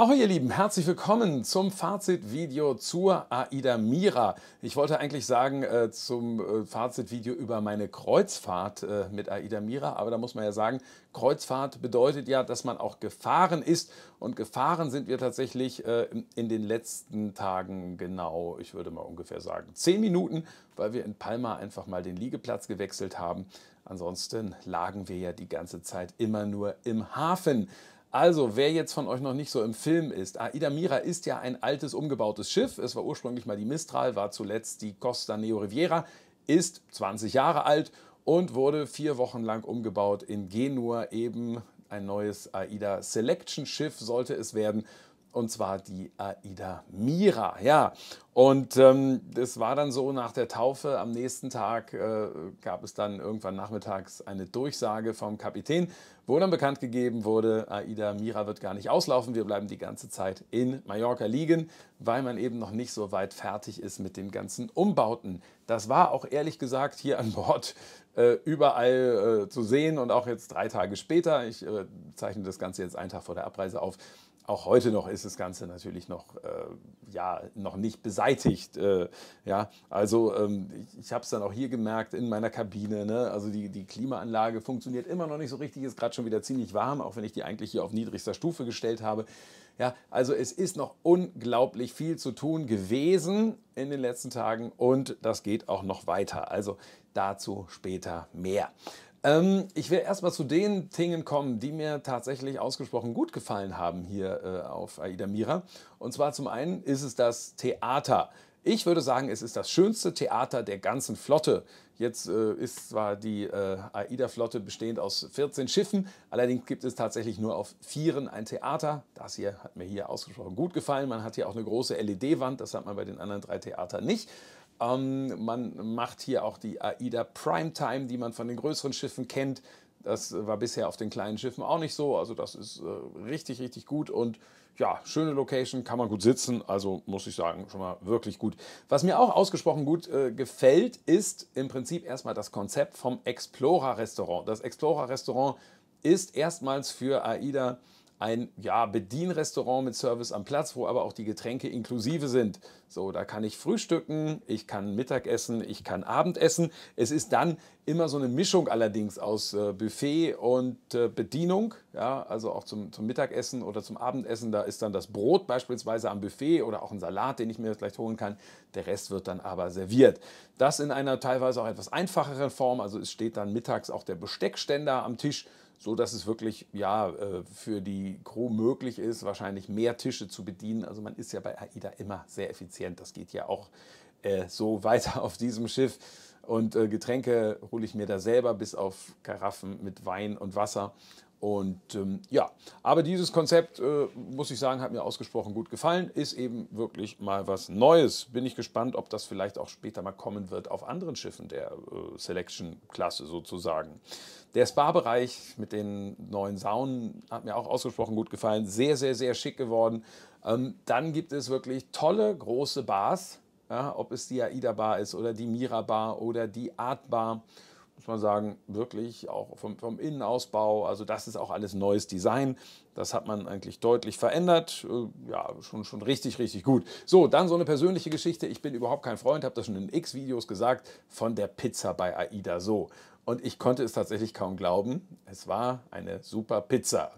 Ahoi ihr Lieben, herzlich willkommen zum Fazitvideo zur Aida Mira. Ich wollte eigentlich sagen äh, zum äh, Fazitvideo über meine Kreuzfahrt äh, mit Aida Mira, aber da muss man ja sagen, Kreuzfahrt bedeutet ja, dass man auch gefahren ist und gefahren sind wir tatsächlich äh, in den letzten Tagen genau, ich würde mal ungefähr sagen, zehn Minuten, weil wir in Palma einfach mal den Liegeplatz gewechselt haben. Ansonsten lagen wir ja die ganze Zeit immer nur im Hafen. Also, wer jetzt von euch noch nicht so im Film ist, Aida Mira ist ja ein altes, umgebautes Schiff. Es war ursprünglich mal die Mistral, war zuletzt die Costa Neo Riviera, ist 20 Jahre alt und wurde vier Wochen lang umgebaut in Genua eben. Ein neues AIDA Selection Schiff sollte es werden und zwar die Aida Mira. Ja, und ähm, war dann so nach der Taufe. Am nächsten Tag äh, gab es dann irgendwann nachmittags eine Durchsage vom Kapitän, wo dann bekannt gegeben wurde, Aida Mira wird gar nicht auslaufen. Wir bleiben die ganze Zeit in Mallorca liegen, weil man eben noch nicht so weit fertig ist mit den ganzen Umbauten. Das war auch ehrlich gesagt hier an Bord äh, überall äh, zu sehen und auch jetzt drei Tage später, ich äh, zeichne das Ganze jetzt einen Tag vor der Abreise auf, auch heute noch ist das Ganze natürlich noch, äh, ja, noch nicht beseitigt. Äh, ja, also ähm, ich, ich habe es dann auch hier gemerkt in meiner Kabine. Ne? Also die, die Klimaanlage funktioniert immer noch nicht so richtig, ist gerade schon wieder ziemlich warm, auch wenn ich die eigentlich hier auf niedrigster Stufe gestellt habe. Ja, also es ist noch unglaublich viel zu tun gewesen in den letzten Tagen und das geht auch noch weiter. Also dazu später mehr. Ähm, ich will erstmal zu den Dingen kommen, die mir tatsächlich ausgesprochen gut gefallen haben hier äh, auf Aida Mira. Und zwar zum einen ist es das Theater. Ich würde sagen, es ist das schönste Theater der ganzen Flotte. Jetzt äh, ist zwar die äh, AIDA-Flotte bestehend aus 14 Schiffen, allerdings gibt es tatsächlich nur auf vieren ein Theater. Das hier hat mir hier ausgesprochen gut gefallen. Man hat hier auch eine große LED-Wand, das hat man bei den anderen drei Theatern nicht. Ähm, man macht hier auch die AIDA Primetime, die man von den größeren Schiffen kennt. Das war bisher auf den kleinen Schiffen auch nicht so. Also das ist äh, richtig, richtig gut und ja, schöne Location, kann man gut sitzen. Also muss ich sagen, schon mal wirklich gut. Was mir auch ausgesprochen gut äh, gefällt, ist im Prinzip erstmal das Konzept vom Explorer Restaurant. Das Explorer Restaurant ist erstmals für AIDA ein ja, Bedienrestaurant mit Service am Platz, wo aber auch die Getränke inklusive sind. So, da kann ich frühstücken, ich kann Mittagessen, ich kann Abendessen. Es ist dann immer so eine Mischung allerdings aus äh, Buffet und äh, Bedienung. Ja, also auch zum, zum Mittagessen oder zum Abendessen, da ist dann das Brot beispielsweise am Buffet oder auch ein Salat, den ich mir vielleicht holen kann. Der Rest wird dann aber serviert. Das in einer teilweise auch etwas einfacheren Form. Also es steht dann mittags auch der Besteckständer am Tisch so dass es wirklich ja, äh, für die Crew möglich ist, wahrscheinlich mehr Tische zu bedienen. Also man ist ja bei AIDA immer sehr effizient. Das geht ja auch äh, so weiter auf diesem Schiff. Und äh, Getränke hole ich mir da selber, bis auf Karaffen mit Wein und Wasser. Und ähm, ja, aber dieses Konzept, äh, muss ich sagen, hat mir ausgesprochen gut gefallen. Ist eben wirklich mal was Neues. Bin ich gespannt, ob das vielleicht auch später mal kommen wird auf anderen Schiffen der äh, Selection-Klasse sozusagen. Der Spa-Bereich mit den neuen Saunen hat mir auch ausgesprochen gut gefallen. Sehr, sehr, sehr schick geworden. Ähm, dann gibt es wirklich tolle große Bars, ja, ob es die Aida-Bar ist oder die Mira-Bar oder die Art-Bar muss man sagen, wirklich auch vom, vom, Innenausbau. Also das ist auch alles neues Design. Das hat man eigentlich deutlich verändert. Äh, ja, schon, schon richtig, richtig gut. So, dann so eine persönliche Geschichte. Ich bin überhaupt kein Freund, habe das schon in x Videos gesagt, von der Pizza bei AIDA so. Und ich konnte es tatsächlich kaum glauben. Es war eine super Pizza.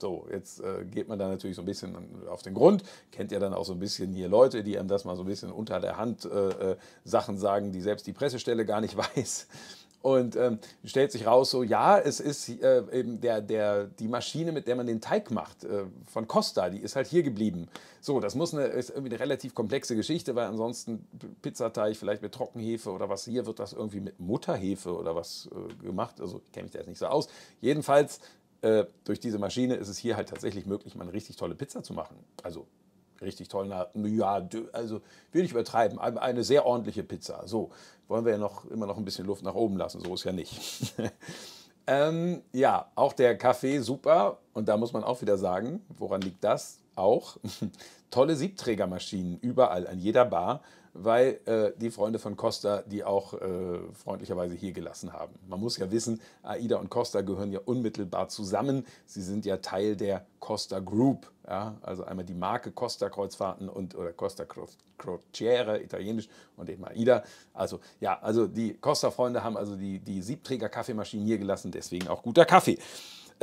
So, jetzt äh, geht man da natürlich so ein bisschen auf den Grund, kennt ja dann auch so ein bisschen hier Leute, die einem das mal so ein bisschen unter der Hand äh, äh Sachen sagen, die selbst die Pressestelle gar nicht weiß. Und ähm, stellt sich raus, so ja, es ist äh, eben der, der, die Maschine, mit der man den Teig macht, äh, von Costa, die ist halt hier geblieben. So, das muss eine, ist irgendwie eine relativ komplexe Geschichte, weil ansonsten Pizzateig vielleicht mit Trockenhefe oder was hier wird das irgendwie mit Mutterhefe oder was äh, gemacht. Also ich kenne mich da jetzt nicht so aus. Jedenfalls äh, durch diese Maschine ist es hier halt tatsächlich möglich, mal eine richtig tolle Pizza zu machen. Also richtig toll, na, ja, also will ich übertreiben, eine sehr ordentliche Pizza. So, wollen wir ja noch, immer noch ein bisschen Luft nach oben lassen, so ist ja nicht. ähm, ja, auch der Kaffee super und da muss man auch wieder sagen, woran liegt das? Auch tolle Siebträgermaschinen überall an jeder Bar weil äh, die Freunde von Costa die auch äh, freundlicherweise hier gelassen haben. Man muss ja wissen, Aida und Costa gehören ja unmittelbar zusammen. Sie sind ja Teil der Costa Group. Ja? Also einmal die Marke Costa Kreuzfahrten und oder Costa Crociere, italienisch, und eben Aida. Also ja, also die Costa-Freunde haben also die, die Siebträger-Kaffeemaschinen hier gelassen, deswegen auch guter Kaffee.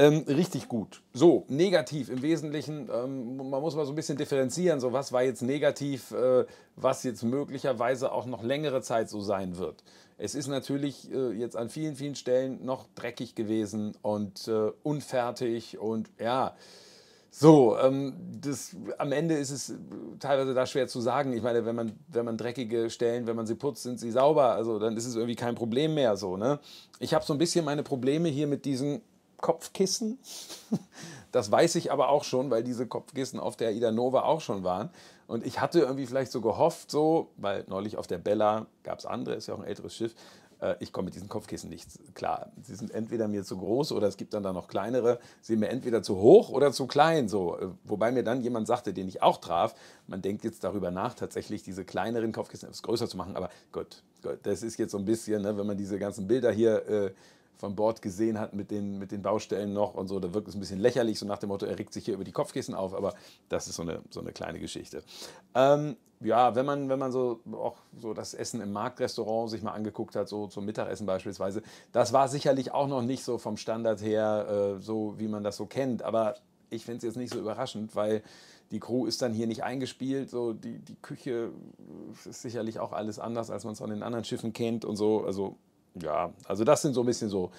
Ähm, richtig gut. So, negativ im Wesentlichen, ähm, man muss mal so ein bisschen differenzieren, so was war jetzt negativ, äh, was jetzt möglicherweise auch noch längere Zeit so sein wird. Es ist natürlich äh, jetzt an vielen, vielen Stellen noch dreckig gewesen und äh, unfertig und ja, so, ähm, das, am Ende ist es äh, teilweise da schwer zu sagen. Ich meine, wenn man, wenn man dreckige Stellen, wenn man sie putzt, sind sie sauber. Also dann ist es irgendwie kein Problem mehr so. Ne? Ich habe so ein bisschen meine Probleme hier mit diesen Kopfkissen. Das weiß ich aber auch schon, weil diese Kopfkissen auf der Ida Nova auch schon waren. Und ich hatte irgendwie vielleicht so gehofft, so, weil neulich auf der Bella gab es andere, ist ja auch ein älteres Schiff. Äh, ich komme mit diesen Kopfkissen nicht klar. Sie sind entweder mir zu groß oder es gibt dann da noch kleinere. Sie sind mir entweder zu hoch oder zu klein. So. Äh, wobei mir dann jemand sagte, den ich auch traf, man denkt jetzt darüber nach, tatsächlich diese kleineren Kopfkissen etwas größer zu machen. Aber gut, gut das ist jetzt so ein bisschen, ne, wenn man diese ganzen Bilder hier äh, von Bord gesehen hat mit den, mit den Baustellen noch und so. Da wirkt es ein bisschen lächerlich, so nach dem Motto, er regt sich hier über die Kopfkissen auf, aber das ist so eine, so eine kleine Geschichte. Ähm, ja, wenn man, wenn man so auch so das Essen im Marktrestaurant sich mal angeguckt hat, so zum Mittagessen beispielsweise, das war sicherlich auch noch nicht so vom Standard her, äh, so wie man das so kennt. Aber ich finde es jetzt nicht so überraschend, weil die Crew ist dann hier nicht eingespielt. So die, die Küche ist sicherlich auch alles anders, als man es an den anderen Schiffen kennt und so. Also ja, also das sind so ein bisschen so,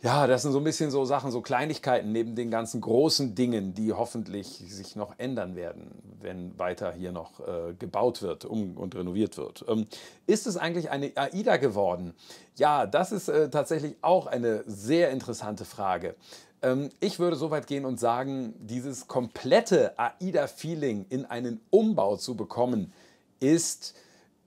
ja, das sind so ein bisschen so Sachen, so Kleinigkeiten neben den ganzen großen Dingen, die hoffentlich sich noch ändern werden, wenn weiter hier noch äh, gebaut wird um, und renoviert wird. Ähm, ist es eigentlich eine AIDA geworden? Ja, das ist äh, tatsächlich auch eine sehr interessante Frage. Ähm, ich würde so weit gehen und sagen, dieses komplette AIDA-Feeling in einen Umbau zu bekommen, ist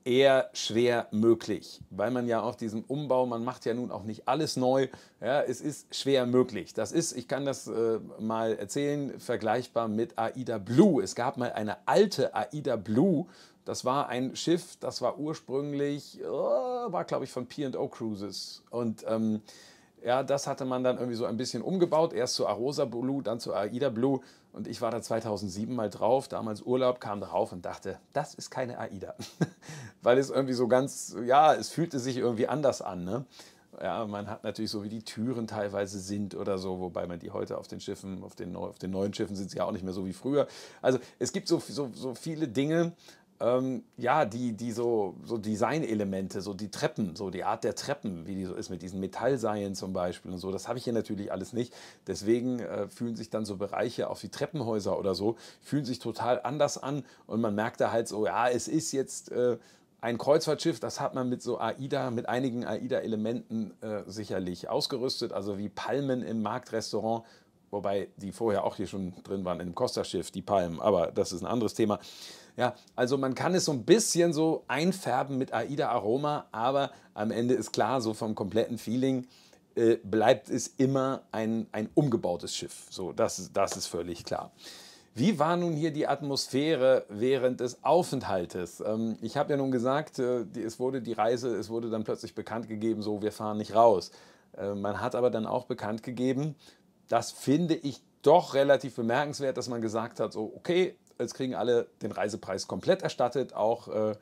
eher schwer möglich, weil man ja auch diesem Umbau, man macht ja nun auch nicht alles neu, ja, es ist schwer möglich. Das ist, ich kann das äh, mal erzählen, vergleichbar mit Aida Blue. Es gab mal eine alte Aida Blue, das war ein Schiff, das war ursprünglich, äh, war glaube ich von P&O Cruises und ähm, ja, das hatte man dann irgendwie so ein bisschen umgebaut, erst zu Arosa Blue, dann zu Aida Blue und ich war da 2007 mal drauf, damals Urlaub, kam drauf und dachte, das ist keine AIDA. Weil es irgendwie so ganz, ja, es fühlte sich irgendwie anders an. Ne? Ja, man hat natürlich so, wie die Türen teilweise sind oder so, wobei man die heute auf den Schiffen, auf den, auf den neuen Schiffen sind sie ja auch nicht mehr so wie früher. Also es gibt so, so, so viele Dinge, ähm, ja, die, die so, so Designelemente, so die Treppen, so die Art der Treppen, wie die so ist mit diesen Metallseilen zum Beispiel und so, das habe ich hier natürlich alles nicht. Deswegen äh, fühlen sich dann so Bereiche auch wie Treppenhäuser oder so, fühlen sich total anders an und man merkt da halt so, ja, es ist jetzt... Äh, ein Kreuzfahrtschiff, das hat man mit so AIDA, mit einigen AIDA-Elementen äh, sicherlich ausgerüstet, also wie Palmen im Marktrestaurant, wobei die vorher auch hier schon drin waren, in dem Costa-Schiff, die Palmen, aber das ist ein anderes Thema. Ja, also man kann es so ein bisschen so einfärben mit AIDA-Aroma, aber am Ende ist klar, so vom kompletten Feeling äh, bleibt es immer ein, ein umgebautes Schiff. So, das, das ist völlig klar. Wie war nun hier die Atmosphäre während des Aufenthaltes? Ähm, ich habe ja nun gesagt, äh, die, es wurde die Reise, es wurde dann plötzlich bekannt gegeben, so wir fahren nicht raus. Äh, man hat aber dann auch bekannt gegeben, das finde ich doch relativ bemerkenswert, dass man gesagt hat, so okay, Jetzt kriegen alle den Reisepreis komplett erstattet, auch, äh,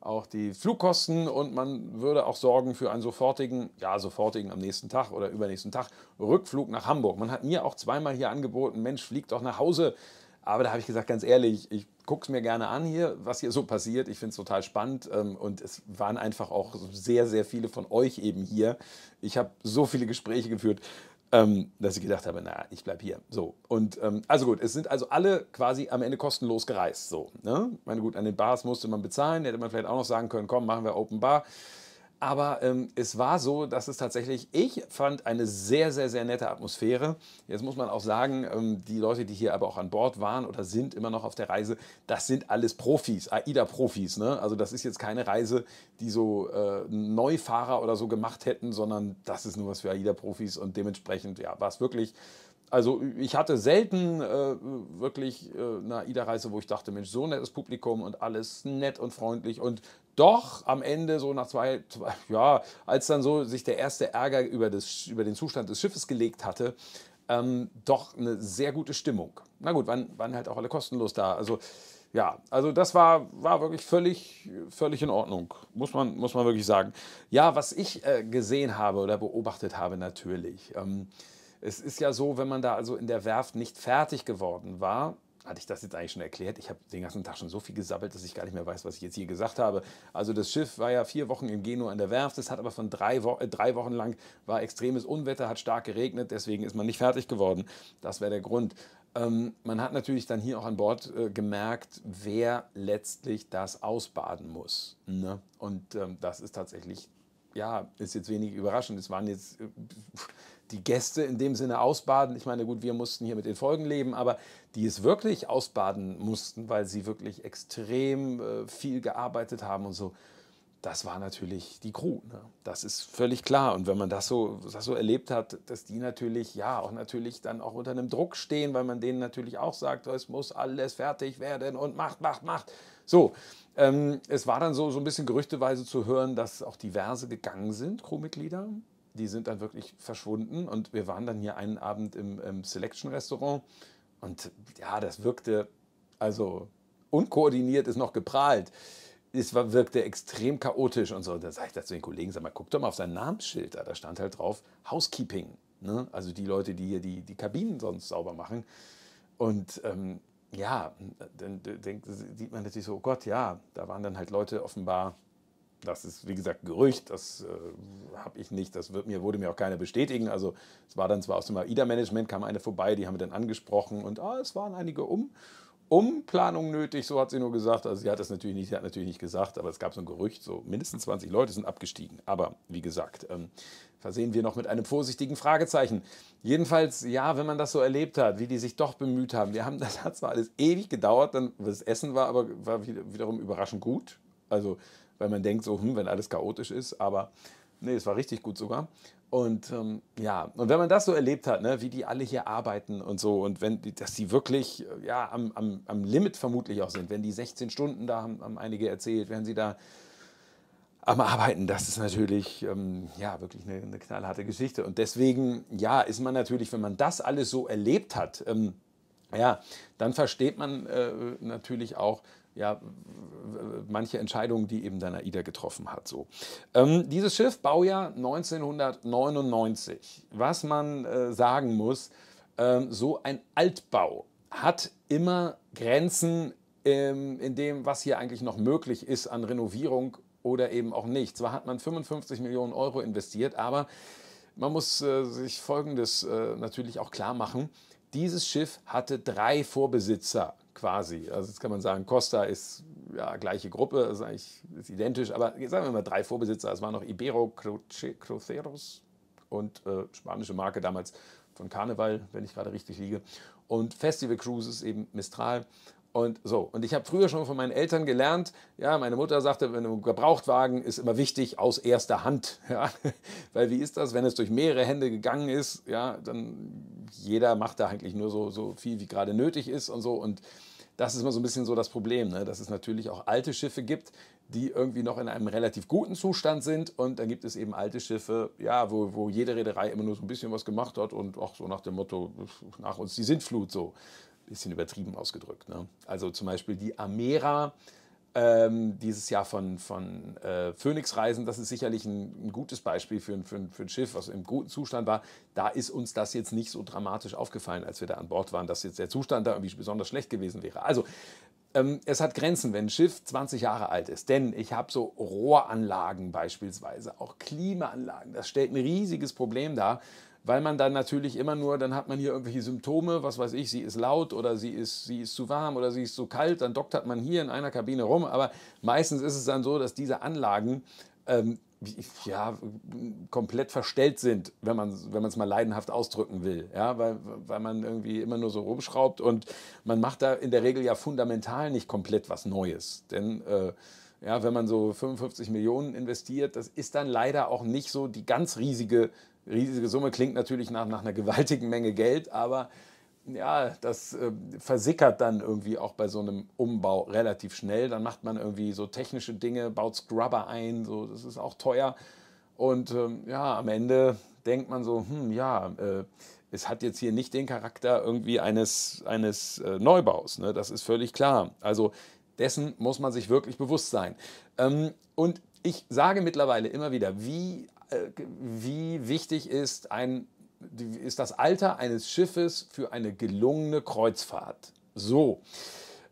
auch die Flugkosten und man würde auch sorgen für einen sofortigen, ja, sofortigen am nächsten Tag oder übernächsten Tag Rückflug nach Hamburg. Man hat mir auch zweimal hier angeboten, Mensch, fliegt doch nach Hause. Aber da habe ich gesagt, ganz ehrlich, ich gucke es mir gerne an hier, was hier so passiert. Ich finde es total spannend. Ähm, und es waren einfach auch sehr, sehr viele von euch eben hier. Ich habe so viele Gespräche geführt ähm, dass ich gedacht habe, na, ich bleibe hier. So. Und ähm, also gut, es sind also alle quasi am Ende kostenlos gereist. So. Ne? Ich meine, gut, an den Bars musste man bezahlen, hätte man vielleicht auch noch sagen können, komm, machen wir Open Bar. Aber ähm, es war so, dass es tatsächlich, ich fand eine sehr, sehr, sehr nette Atmosphäre. Jetzt muss man auch sagen, ähm, die Leute, die hier aber auch an Bord waren oder sind immer noch auf der Reise, das sind alles Profis, AIDA-Profis. Ne? Also das ist jetzt keine Reise, die so äh, Neufahrer oder so gemacht hätten, sondern das ist nur was für AIDA-Profis und dementsprechend ja, war es wirklich also ich hatte selten äh, wirklich äh, eine AIDA-Reise, wo ich dachte, Mensch, so nettes Publikum und alles nett und freundlich und doch am Ende so nach zwei, zwei, ja, als dann so sich der erste Ärger über, das, über den Zustand des Schiffes gelegt hatte, ähm, doch eine sehr gute Stimmung. Na gut, waren, waren halt auch alle kostenlos da. Also ja, also das war, war wirklich völlig, völlig in Ordnung, muss man, muss man wirklich sagen. Ja, was ich äh, gesehen habe oder beobachtet habe natürlich. Ähm, es ist ja so, wenn man da also in der Werft nicht fertig geworden war, hatte ich das jetzt eigentlich schon erklärt? Ich habe den ganzen Tag schon so viel gesabbelt, dass ich gar nicht mehr weiß, was ich jetzt hier gesagt habe. Also das Schiff war ja vier Wochen in Genua an der Werft. Es hat aber von drei, Wo äh, drei Wochen lang war extremes Unwetter, hat stark geregnet, deswegen ist man nicht fertig geworden. Das wäre der Grund. Ähm, man hat natürlich dann hier auch an Bord äh, gemerkt, wer letztlich das ausbaden muss. Ne? Und ähm, das ist tatsächlich, ja, ist jetzt wenig überraschend. Es waren jetzt... Äh, die Gäste in dem Sinne ausbaden. Ich meine, gut, wir mussten hier mit den Folgen leben, aber die es wirklich ausbaden mussten, weil sie wirklich extrem äh, viel gearbeitet haben und so. Das war natürlich die Crew. Ne? Das ist völlig klar. Und wenn man das so, das so erlebt hat, dass die natürlich, ja, auch natürlich dann auch unter einem Druck stehen, weil man denen natürlich auch sagt, es muss alles fertig werden und macht, macht, macht. So, ähm, es war dann so, so ein bisschen gerüchteweise zu hören, dass auch diverse gegangen sind, Crewmitglieder, die sind dann wirklich verschwunden. Und wir waren dann hier einen Abend im, im Selection-Restaurant. Und ja, das wirkte, also unkoordiniert ist noch geprahlt. Es war, wirkte extrem chaotisch und so. Da sage ich dazu den Kollegen, sag mal, guck doch mal auf sein Namensschild. Da stand halt drauf Housekeeping. Ne? Also die Leute, die hier die, die Kabinen sonst sauber machen. Und ähm, ja, dann, denkt, sieht man natürlich so, oh Gott, ja, da waren dann halt Leute offenbar das ist, wie gesagt, Gerücht, das äh, habe ich nicht, das wird mir, wurde mir auch keiner bestätigen. Also es war dann zwar aus dem AIDA-Management, kam eine vorbei, die haben wir dann angesprochen und ah, es waren einige um. Umplanung nötig, so hat sie nur gesagt. Also sie hat das natürlich nicht, sie hat natürlich nicht gesagt, aber es gab so ein Gerücht, so mindestens 20 Leute sind abgestiegen. Aber wie gesagt, ähm, versehen wir noch mit einem vorsichtigen Fragezeichen. Jedenfalls, ja, wenn man das so erlebt hat, wie die sich doch bemüht haben, wir haben, das hat zwar alles ewig gedauert, dann das Essen war aber war wiederum überraschend gut. Also weil man denkt so, hm, wenn alles chaotisch ist, aber nee, es war richtig gut sogar. Und ähm, ja, und wenn man das so erlebt hat, ne, wie die alle hier arbeiten und so, und wenn die, dass die wirklich äh, ja, am, am, am Limit vermutlich auch sind, wenn die 16 Stunden da haben, haben einige erzählt, wären sie da am Arbeiten, das ist natürlich ähm, ja wirklich eine, eine, knallharte Geschichte. Und deswegen, ja, ist man natürlich, wenn man das alles so erlebt hat, ähm, ja, dann versteht man äh, natürlich auch, ja, manche Entscheidungen, die eben dann AIDA getroffen hat. So. Ähm, dieses Schiff, Baujahr 1999. Was man äh, sagen muss, ähm, so ein Altbau hat immer Grenzen ähm, in dem, was hier eigentlich noch möglich ist an Renovierung oder eben auch nicht. Zwar hat man 55 Millionen Euro investiert, aber man muss äh, sich Folgendes äh, natürlich auch klar machen. Dieses Schiff hatte drei Vorbesitzer quasi. Also jetzt kann man sagen, Costa ist ja gleiche Gruppe, ist eigentlich ist identisch, aber sagen wir mal drei Vorbesitzer. Es waren noch Ibero Cruceros und äh, spanische Marke damals von Karneval, wenn ich gerade richtig liege. Und Festival Cruises eben Mistral und so. Und ich habe früher schon von meinen Eltern gelernt, ja, meine Mutter sagte, wenn du Gebrauchtwagen ist immer wichtig aus erster Hand. Ja? Weil wie ist das, wenn es durch mehrere Hände gegangen ist, ja, dann jeder macht da eigentlich nur so, so viel, wie gerade nötig ist und so. Und das ist immer so ein bisschen so das Problem, ne? dass es natürlich auch alte Schiffe gibt, die irgendwie noch in einem relativ guten Zustand sind. Und dann gibt es eben alte Schiffe, ja, wo, wo jede Reederei immer nur so ein bisschen was gemacht hat und auch so nach dem Motto, nach uns die Sintflut so bisschen übertrieben ausgedrückt. Ne? Also zum Beispiel die Amera ähm, dieses Jahr von, von äh, Phoenix Reisen, das ist sicherlich ein, ein gutes Beispiel für, für, für ein Schiff, was im guten Zustand war. Da ist uns das jetzt nicht so dramatisch aufgefallen, als wir da an Bord waren, dass jetzt der Zustand da irgendwie besonders schlecht gewesen wäre. Also ähm, es hat Grenzen, wenn ein Schiff 20 Jahre alt ist. Denn ich habe so Rohranlagen beispielsweise, auch Klimaanlagen. Das stellt ein riesiges Problem dar weil man dann natürlich immer nur, dann hat man hier irgendwelche Symptome, was weiß ich, sie ist laut oder sie ist, sie ist zu warm oder sie ist zu kalt, dann doktert man hier in einer Kabine rum, aber meistens ist es dann so, dass diese Anlagen ähm, ja, komplett verstellt sind, wenn man es wenn mal leidenhaft ausdrücken will. Ja, weil, weil man irgendwie immer nur so rumschraubt und man macht da in der Regel ja fundamental nicht komplett was Neues. Denn äh, ja, wenn man so 55 Millionen investiert, das ist dann leider auch nicht so die ganz riesige riesige Summe klingt natürlich nach, nach einer gewaltigen Menge Geld, aber ja, das äh, versickert dann irgendwie auch bei so einem Umbau relativ schnell. Dann macht man irgendwie so technische Dinge, baut Scrubber ein, so, das ist auch teuer. Und ähm, ja, am Ende denkt man so, hm, ja, äh, es hat jetzt hier nicht den Charakter irgendwie eines, eines äh, Neubaus. Ne? Das ist völlig klar. Also dessen muss man sich wirklich bewusst sein. Ähm, und ich sage mittlerweile immer wieder, wie äh, wie wichtig ist, ein, ist das Alter eines Schiffes für eine gelungene Kreuzfahrt. So.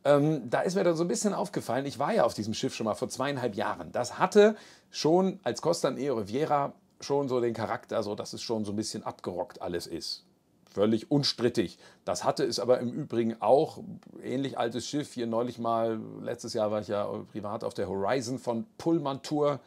Ähm, da ist mir dann so ein bisschen aufgefallen, ich war ja auf diesem Schiff schon mal vor zweieinhalb Jahren. Das hatte schon als Costa e Riviera schon so den Charakter, so dass es schon so ein bisschen abgerockt alles ist. Völlig unstrittig. Das hatte es aber im Übrigen auch. Ähnlich altes Schiff, hier neulich mal, letztes Jahr war ich ja privat auf der Horizon von Pullman Tour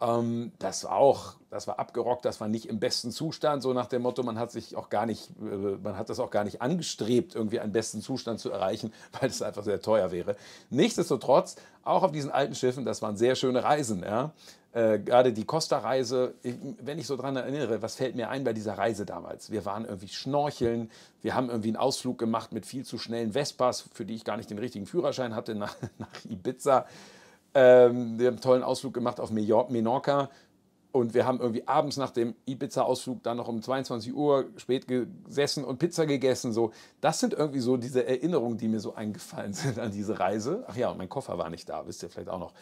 ähm, das war auch, das war abgerockt, das war nicht im besten Zustand, so nach dem Motto, man hat sich auch gar nicht, äh, man hat das auch gar nicht angestrebt, irgendwie einen besten Zustand zu erreichen, weil es einfach sehr teuer wäre. Nichtsdestotrotz, auch auf diesen alten Schiffen, das waren sehr schöne Reisen, ja. Äh, gerade die Costa-Reise, wenn ich so dran erinnere, was fällt mir ein bei dieser Reise damals? Wir waren irgendwie schnorcheln, wir haben irgendwie einen Ausflug gemacht mit viel zu schnellen Vespas, für die ich gar nicht den richtigen Führerschein hatte, nach, nach Ibiza. Ähm, wir haben einen tollen Ausflug gemacht auf Menorca. Und wir haben irgendwie abends nach dem Ibiza-Ausflug dann noch um 22 Uhr spät gesessen und Pizza gegessen. So, das sind irgendwie so diese Erinnerungen, die mir so eingefallen sind an diese Reise. Ach ja, und mein Koffer war nicht da, wisst ihr vielleicht auch noch.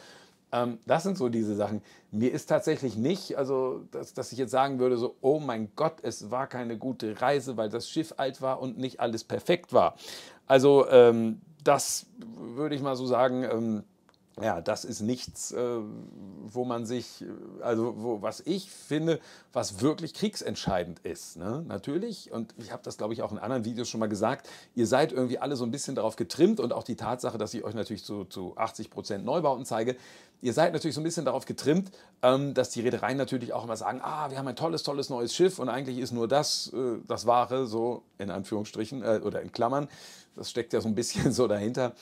Ähm, das sind so diese Sachen. Mir ist tatsächlich nicht, also dass, dass ich jetzt sagen würde, so, oh mein Gott, es war keine gute Reise, weil das Schiff alt war und nicht alles perfekt war. Also ähm, das würde ich mal so sagen. Ähm, ja, das ist nichts, äh, wo man sich, äh, also wo, was ich finde, was wirklich kriegsentscheidend ist. Ne? Natürlich, und ich habe das, glaube ich, auch in anderen Videos schon mal gesagt, ihr seid irgendwie alle so ein bisschen darauf getrimmt und auch die Tatsache, dass ich euch natürlich zu, zu 80 Prozent Neubauten zeige, ihr seid natürlich so ein bisschen darauf getrimmt, ähm, dass die Reedereien natürlich auch immer sagen, ah, wir haben ein tolles, tolles neues Schiff und eigentlich ist nur das äh, das Wahre, so in Anführungsstrichen oder in Klammern. Das steckt ja so ein bisschen so dahinter.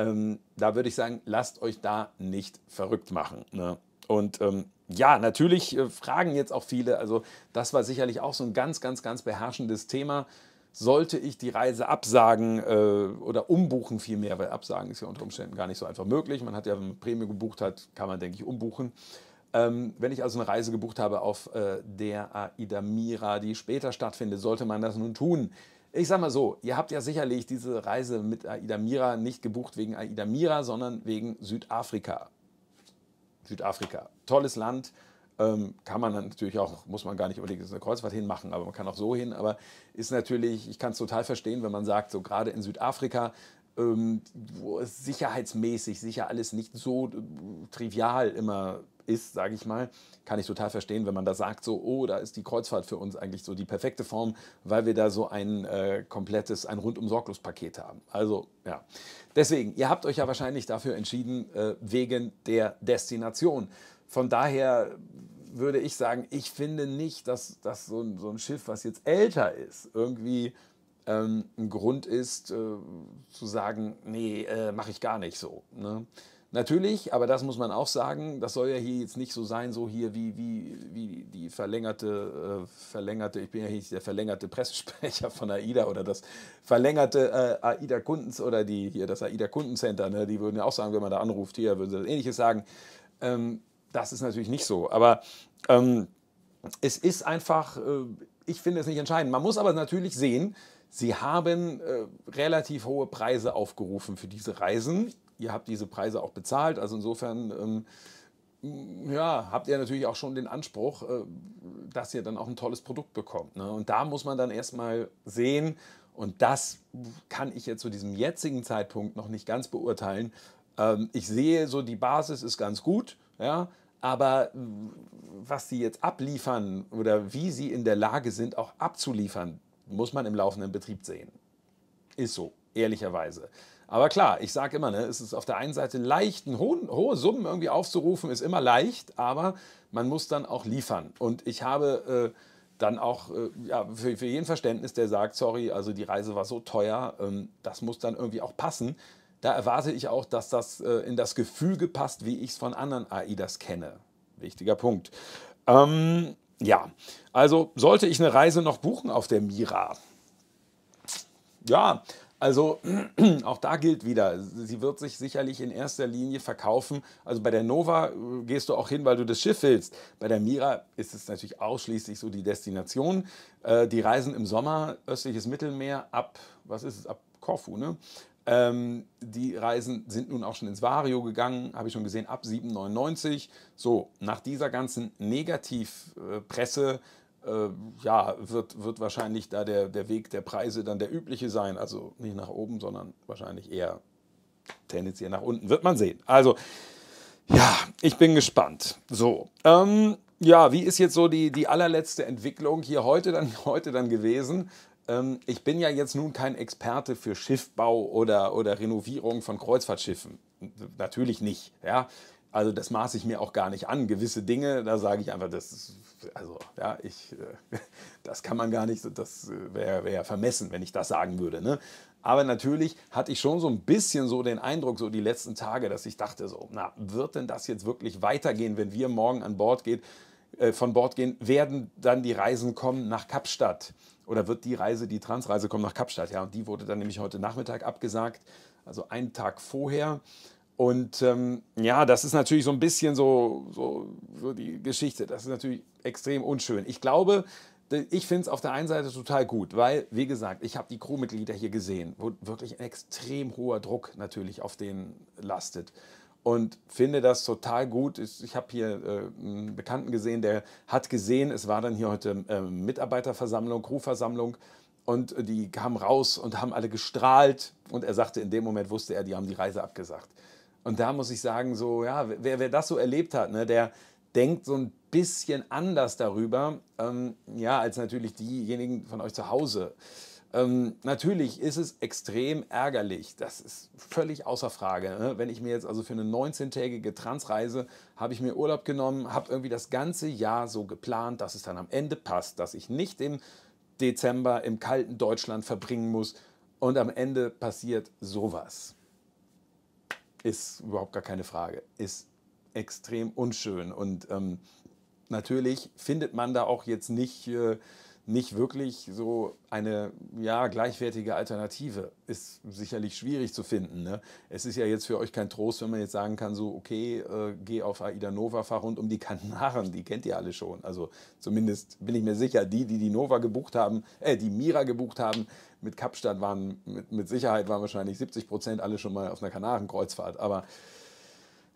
Ähm, da würde ich sagen, lasst euch da nicht verrückt machen. Ne? Und ähm, ja, natürlich äh, fragen jetzt auch viele, also das war sicherlich auch so ein ganz, ganz, ganz beherrschendes Thema. Sollte ich die Reise absagen äh, oder umbuchen vielmehr, weil absagen ist ja unter Umständen gar nicht so einfach möglich. Man hat ja, wenn man Prämie gebucht hat, kann man, denke ich, umbuchen. Ähm, wenn ich also eine Reise gebucht habe auf äh, der Aida Mira, die später stattfindet, sollte man das nun tun? Ich sag mal so, ihr habt ja sicherlich diese Reise mit Aida Mira nicht gebucht wegen Aida Mira, sondern wegen Südafrika. Südafrika, tolles Land, ähm, kann man natürlich auch, muss man gar nicht unbedingt eine Kreuzfahrt hinmachen, aber man kann auch so hin. Aber ist natürlich, ich kann es total verstehen, wenn man sagt, so gerade in Südafrika, ähm, wo es sicherheitsmäßig sicher alles nicht so äh, trivial immer ist, sage ich mal, kann ich total verstehen, wenn man da sagt, so, oh, da ist die Kreuzfahrt für uns eigentlich so die perfekte Form, weil wir da so ein äh, komplettes, ein rundum sorglos Paket haben. Also ja, deswegen, ihr habt euch ja wahrscheinlich dafür entschieden, äh, wegen der Destination. Von daher würde ich sagen, ich finde nicht, dass, dass so, ein, so ein Schiff, was jetzt älter ist, irgendwie ähm, ein Grund ist, äh, zu sagen, nee, äh, mache ich gar nicht so. Ne? Natürlich, aber das muss man auch sagen, das soll ja hier jetzt nicht so sein, so hier wie, wie, wie die verlängerte, äh, verlängerte, ich bin ja nicht der verlängerte Pressesprecher von AIDA oder das verlängerte äh, AIDA Kundens oder die hier das AIDA Kundencenter, ne, die würden ja auch sagen, wenn man da anruft, hier würden sie das ähnliches sagen. Ähm, das ist natürlich nicht so, aber ähm, es ist einfach, äh, ich finde es nicht entscheidend. Man muss aber natürlich sehen, Sie haben äh, relativ hohe Preise aufgerufen für diese Reisen ihr habt diese Preise auch bezahlt. Also insofern ähm, ja, habt ihr natürlich auch schon den Anspruch, äh, dass ihr dann auch ein tolles Produkt bekommt. Ne? Und da muss man dann erstmal sehen, und das kann ich jetzt zu diesem jetzigen Zeitpunkt noch nicht ganz beurteilen. Ähm, ich sehe so, die Basis ist ganz gut, ja, aber was sie jetzt abliefern oder wie sie in der Lage sind, auch abzuliefern, muss man im laufenden Betrieb sehen. Ist so, ehrlicherweise. Aber klar, ich sage immer, ne, es ist auf der einen Seite leicht, hohen, hohe Summen irgendwie aufzurufen, ist immer leicht, aber man muss dann auch liefern. Und ich habe äh, dann auch äh, ja, für, für, jeden Verständnis, der sagt, sorry, also die Reise war so teuer, ähm, das muss dann irgendwie auch passen. Da erwarte ich auch, dass das äh, in das Gefühl gepasst, wie ich es von anderen AIDAs kenne. Wichtiger Punkt. Ähm, ja, also sollte ich eine Reise noch buchen auf der Mira? Ja, also auch da gilt wieder, sie wird sich sicherlich in erster Linie verkaufen. Also bei der Nova äh, gehst du auch hin, weil du das Schiff willst. Bei der Mira ist es natürlich ausschließlich so die Destination. Äh, die reisen im Sommer östliches Mittelmeer ab, was ist es, ab Korfu, ne? Ähm, die Reisen sind nun auch schon ins Vario gegangen, habe ich schon gesehen, ab 7,99. So, nach dieser ganzen Negativpresse äh, äh, ja, wird, wird wahrscheinlich da der, der Weg der Preise dann der übliche sein. Also nicht nach oben, sondern wahrscheinlich eher tendenziell nach unten. Wird man sehen. Also, ja, ich bin gespannt. So, ähm, ja, wie ist jetzt so die, die allerletzte Entwicklung hier heute dann, heute dann gewesen? Ähm, ich bin ja jetzt nun kein Experte für Schiffbau oder, oder Renovierung von Kreuzfahrtschiffen. Natürlich nicht. Ja? Also das maße ich mir auch gar nicht an. Gewisse Dinge, da sage ich einfach, das ist, also ja, ich, äh, das kann man gar nicht, das wäre äh, wär vermessen, wenn ich das sagen würde. Ne? Aber natürlich hatte ich schon so ein bisschen so den Eindruck, so die letzten Tage, dass ich dachte so, na, wird denn das jetzt wirklich weitergehen, wenn wir morgen an Bord geht, äh, von Bord gehen, werden dann die Reisen kommen nach Kapstadt? Oder wird die Reise, die Transreise kommen nach Kapstadt? Ja, und die wurde dann nämlich heute Nachmittag abgesagt, also einen Tag vorher. Und ähm, ja, das ist natürlich so ein bisschen so, so, so, die Geschichte. Das ist natürlich extrem unschön. Ich glaube, ich finde es auf der einen Seite total gut, weil, wie gesagt, ich habe die Crewmitglieder hier gesehen, wo wirklich ein extrem hoher Druck natürlich auf denen lastet. Und finde das total gut. Ich habe hier äh, einen Bekannten gesehen, der hat gesehen, es war dann hier heute äh, Mitarbeiterversammlung, Crewversammlung. Und äh, die kamen raus und haben alle gestrahlt. Und er sagte, in dem Moment wusste er, die haben die Reise abgesagt. Und da muss ich sagen, so, ja, wer, wer das so erlebt hat, ne, der denkt so ein bisschen anders darüber, ähm, ja, als natürlich diejenigen von euch zu Hause. Ähm, natürlich ist es extrem ärgerlich, das ist völlig außer Frage. Ne? Wenn ich mir jetzt also für eine 19-tägige Transreise habe ich mir Urlaub genommen, habe irgendwie das ganze Jahr so geplant, dass es dann am Ende passt, dass ich nicht im Dezember im kalten Deutschland verbringen muss und am Ende passiert sowas ist überhaupt gar keine Frage. Ist extrem unschön. Und ähm, natürlich findet man da auch jetzt nicht. Äh, nicht wirklich so eine ja, gleichwertige Alternative. Ist sicherlich schwierig zu finden. Ne? Es ist ja jetzt für euch kein Trost, wenn man jetzt sagen kann, so, okay, äh, geh auf Aida Nova, fahr rund um die Kanaren, die kennt ihr alle schon. Also zumindest bin ich mir sicher, die, die die Nova gebucht haben, äh, die Mira gebucht haben, mit Kapstadt waren, mit, mit Sicherheit waren wahrscheinlich 70 Prozent alle schon mal auf einer Kanarenkreuzfahrt. Aber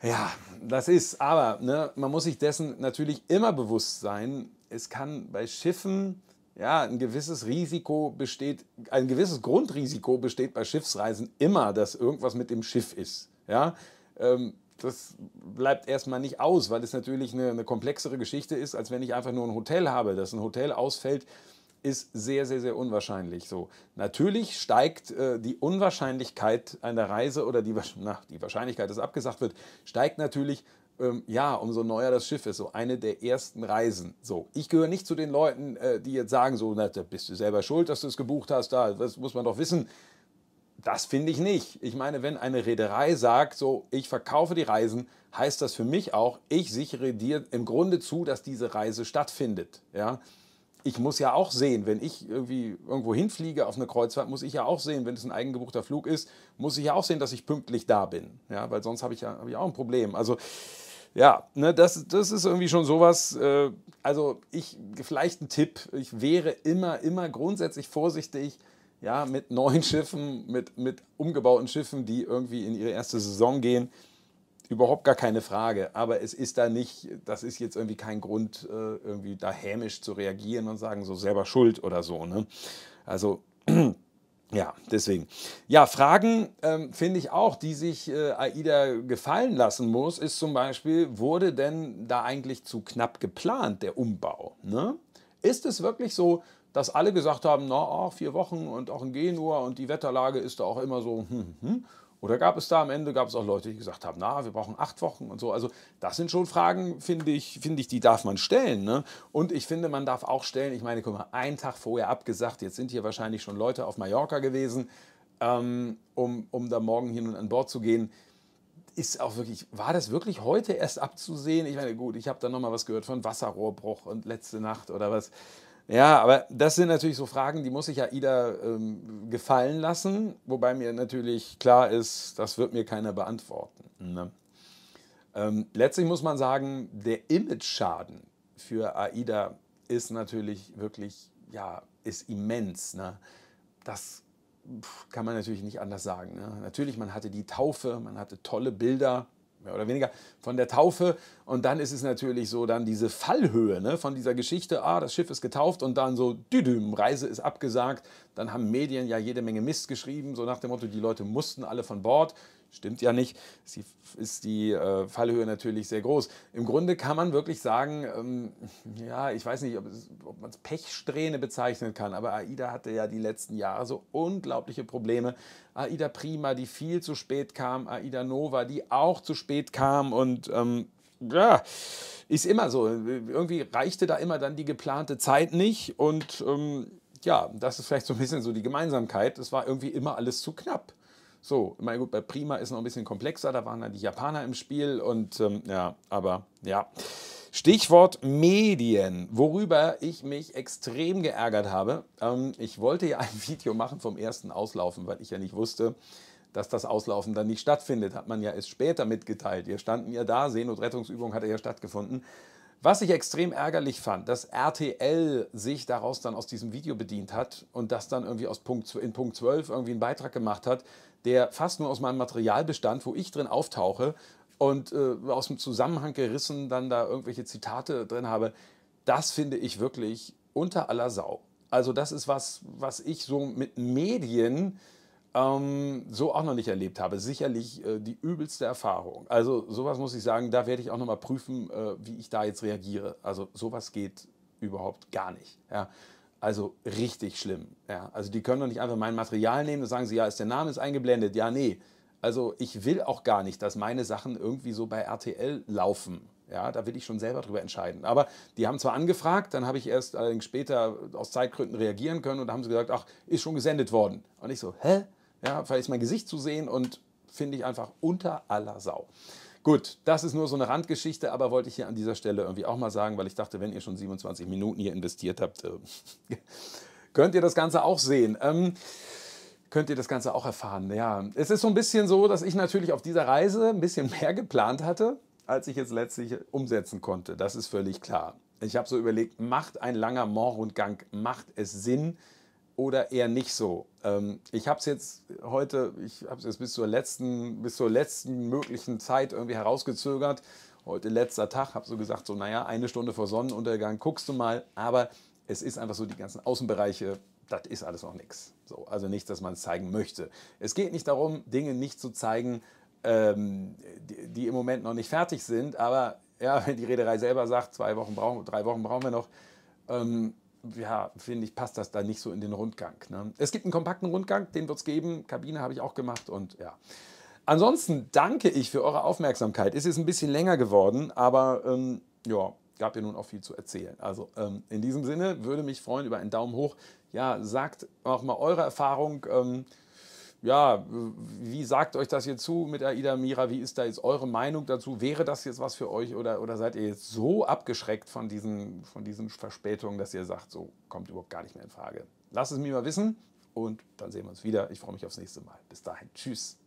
ja, das ist, aber ne, man muss sich dessen natürlich immer bewusst sein. Es kann bei Schiffen ja, ein gewisses Risiko besteht, ein gewisses Grundrisiko besteht bei Schiffsreisen immer, dass irgendwas mit dem Schiff ist. Ja, ähm, das bleibt erstmal nicht aus, weil es natürlich eine, eine, komplexere Geschichte ist, als wenn ich einfach nur ein Hotel habe. Dass ein Hotel ausfällt, ist sehr, sehr, sehr unwahrscheinlich. So. Natürlich steigt äh, die Unwahrscheinlichkeit einer Reise oder die, na, die Wahrscheinlichkeit, dass abgesagt wird, steigt natürlich ähm, ja, umso neuer das Schiff ist, so eine der ersten Reisen. So, ich gehöre nicht zu den Leuten, äh, die jetzt sagen, so, na, bist du selber schuld, dass du es gebucht hast, da, das muss man doch wissen. Das finde ich nicht. Ich meine, wenn eine Reederei sagt, so, ich verkaufe die Reisen, heißt das für mich auch, ich sichere dir im Grunde zu, dass diese Reise stattfindet. Ja, ich muss ja auch sehen, wenn ich irgendwie irgendwo hinfliege auf eine Kreuzfahrt, muss ich ja auch sehen, wenn es ein eigengebuchter Flug ist, muss ich ja auch sehen, dass ich pünktlich da bin. Ja, weil sonst habe ich ja hab ich auch ein Problem. Also ja, ne, das, das ist irgendwie schon sowas. Äh, also ich, vielleicht ein Tipp, ich wäre immer, immer grundsätzlich vorsichtig, ja, mit neuen Schiffen, mit, mit umgebauten Schiffen, die irgendwie in ihre erste Saison gehen. Überhaupt gar keine Frage. Aber es ist da nicht, das ist jetzt irgendwie kein Grund, äh, irgendwie da hämisch zu reagieren und sagen, so selber schuld oder so. Ne? Also. Ja, deswegen. Ja, Fragen ähm, finde ich auch, die sich äh, AIDA gefallen lassen muss, ist zum Beispiel, wurde denn da eigentlich zu knapp geplant, der Umbau? Ne? Ist es wirklich so, dass alle gesagt haben, na, oh, vier Wochen und auch in Genua und die Wetterlage ist da auch immer so, hm, hm, hm? Oder gab es da am Ende, gab es auch Leute, die gesagt haben, na, wir brauchen acht Wochen und so. Also das sind schon Fragen, finde ich, finde ich, die darf man stellen. Ne? Und ich finde, man darf auch stellen, ich meine, guck mal, einen Tag vorher abgesagt, jetzt sind hier wahrscheinlich schon Leute auf Mallorca gewesen, ähm, um, um da morgen hier nun an Bord zu gehen. Ist auch wirklich, war das wirklich heute erst abzusehen? Ich meine, gut, ich habe da nochmal was gehört von Wasserrohrbruch und letzte Nacht oder was. Ja, aber das sind natürlich so Fragen, die muss ich ja Ida ähm, gefallen lassen, wobei mir natürlich klar ist, das wird mir keiner beantworten. Ne? Ähm, letztlich muss man sagen, der Image-Schaden für AIDA ist natürlich wirklich, ja, ist immens. Ne? Das kann man natürlich nicht anders sagen. Ne? Natürlich, man hatte die Taufe, man hatte tolle Bilder, mehr oder weniger von der Taufe. Und dann ist es natürlich so, dann diese Fallhöhe ne, von dieser Geschichte, ah, das Schiff ist getauft und dann so, düdüm, Reise ist abgesagt. Dann haben Medien ja jede Menge Mist geschrieben, so nach dem Motto, die Leute mussten alle von Bord. Stimmt ja nicht, ist die, ist die äh, Fallhöhe natürlich sehr groß. Im Grunde kann man wirklich sagen, ähm, ja, ich weiß nicht, ob, ob man es Pechsträhne bezeichnen kann, aber AIDA hatte ja die letzten Jahre so unglaubliche Probleme. AIDA Prima, die viel zu spät kam, AIDA Nova, die auch zu spät kam und ähm, ja, ist immer so. Irgendwie reichte da immer dann die geplante Zeit nicht und ähm, ja, das ist vielleicht so ein bisschen so die Gemeinsamkeit. Es war irgendwie immer alles zu knapp. So, ich gut, bei Prima ist noch ein bisschen komplexer, da waren dann die Japaner im Spiel und ähm, ja, aber ja. Stichwort Medien, worüber ich mich extrem geärgert habe. Ähm, ich wollte ja ein Video machen vom ersten Auslaufen, weil ich ja nicht wusste, dass das Auslaufen dann nicht stattfindet. Hat man ja erst später mitgeteilt. Wir standen ja da, Seenotrettungsübung hatte ja stattgefunden. Was ich extrem ärgerlich fand, dass RTL sich daraus dann aus diesem Video bedient hat und das dann irgendwie aus Punkt, in Punkt 12 irgendwie einen Beitrag gemacht hat, der fast nur aus meinem Material bestand, wo ich drin auftauche und äh, aus dem Zusammenhang gerissen dann da irgendwelche Zitate drin habe, das finde ich wirklich unter aller Sau. Also das ist was, was ich so mit Medien ähm, so auch noch nicht erlebt habe. Sicherlich äh, die übelste Erfahrung. Also sowas muss ich sagen, da werde ich auch noch mal prüfen, äh, wie ich da jetzt reagiere. Also sowas geht überhaupt gar nicht. Ja. Also richtig schlimm. Ja. Also die können doch nicht einfach mein Material nehmen und sagen sie, ja, ist der Name ist eingeblendet. Ja, nee. Also ich will auch gar nicht, dass meine Sachen irgendwie so bei RTL laufen. Ja, da will ich schon selber drüber entscheiden. Aber die haben zwar angefragt, dann habe ich erst allerdings später aus Zeitgründen reagieren können und da haben sie gesagt, ach, ist schon gesendet worden. Und ich so, hä? Ja, vielleicht ist mein Gesicht zu sehen und finde ich einfach unter aller Sau. Gut, das ist nur so eine Randgeschichte, aber wollte ich hier an dieser Stelle irgendwie auch mal sagen, weil ich dachte, wenn ihr schon 27 Minuten hier investiert habt, äh, könnt ihr das Ganze auch sehen. Ähm, könnt ihr das Ganze auch erfahren. Ja, es ist so ein bisschen so, dass ich natürlich auf dieser Reise ein bisschen mehr geplant hatte, als ich jetzt letztlich umsetzen konnte. Das ist völlig klar. Ich habe so überlegt, macht ein langer Moorrundgang, macht es Sinn, oder eher nicht so. Ähm, ich habe es jetzt heute, ich habe es jetzt bis zur letzten, bis zur letzten möglichen Zeit irgendwie herausgezögert. Heute letzter Tag, habe so gesagt, so naja, eine Stunde vor Sonnenuntergang guckst du mal, aber es ist einfach so, die ganzen Außenbereiche, das ist alles noch nichts. So, also nichts, dass man es zeigen möchte. Es geht nicht darum, Dinge nicht zu zeigen, ähm, die, die, im Moment noch nicht fertig sind, aber ja, wenn die Reederei selber sagt, zwei Wochen brauchen, drei Wochen brauchen wir noch, ähm, ja, finde ich, passt das da nicht so in den Rundgang. Ne? Es gibt einen kompakten Rundgang, den wird es geben. Kabine habe ich auch gemacht und ja. Ansonsten danke ich für eure Aufmerksamkeit. Es ist ein bisschen länger geworden, aber ähm, ja, gab ja nun auch viel zu erzählen. Also ähm, in diesem Sinne würde mich freuen über einen Daumen hoch. Ja, sagt auch mal eure Erfahrung. Ähm, ja, wie sagt euch das jetzt zu mit Aida Mira? Wie ist da jetzt eure Meinung dazu? Wäre das jetzt was für euch oder, oder seid ihr jetzt so abgeschreckt von diesen, von diesen Verspätungen, dass ihr sagt, so kommt überhaupt gar nicht mehr in Frage? Lasst es mir mal wissen und dann sehen wir uns wieder. Ich freue mich aufs nächste Mal. Bis dahin. Tschüss.